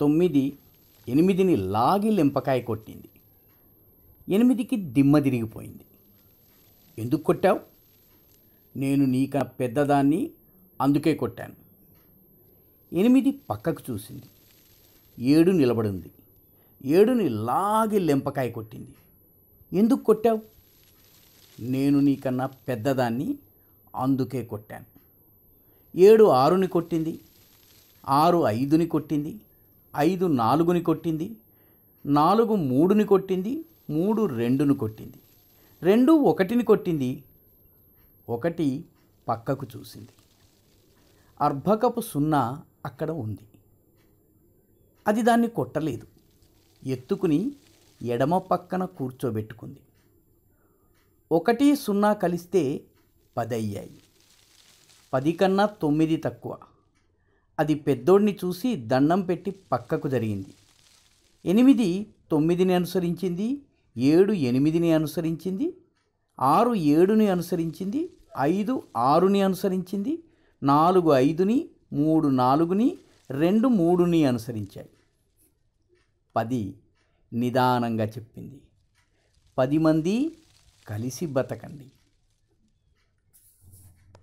తొమ్మిది ఎనిమిదిని లాగి లింపకాయ కొట్టింది ఎనిమిదికి దిమ్మ తిరిగిపోయింది ఎందుకు కొట్టావు నేను నీక పెద్దదాన్ని అందుకే కొట్టాను ఎనిమిది పక్కకు చూసింది ఏడు నిలబడింది ఏడుని లాగి లెంపకాయ కొట్టింది ఎందుకు కొట్టావు నేను నీకన్నా పెద్దదాన్ని అందుకే కొట్టాను ఏడు ఆరుని కొట్టింది ఆరు ఐదుని కొట్టింది ఐదు నాలుగుని కొట్టింది నాలుగు మూడుని కొట్టింది మూడు రెండును కొట్టింది రెండు ఒకటిని కొట్టింది ఒకటి పక్కకు చూసింది అర్భకపు సున్నా అక్కడ ఉంది అది దాన్ని కొట్టలేదు ఎత్తుకుని ఎడమ పక్కన కూర్చోబెట్టుకుంది ఒకటి సున్నా కలిస్తే పది అయ్యాయి పది కన్నా తొమ్మిది తక్కువ అది పెద్దోడిని చూసి దండం పెట్టి పక్కకు జరిగింది ఎనిమిది తొమ్మిదిని అనుసరించింది ఏడు ఎనిమిదిని అనుసరించింది ఆరు ఏడుని అనుసరించింది ఐదు ఆరుని అనుసరించింది నాలుగు ఐదుని మూడు నాలుగుని రెండు మూడుని అనుసరించాయి పది నిదానంగా చెప్పింది పది మంది కలిసి బతకండి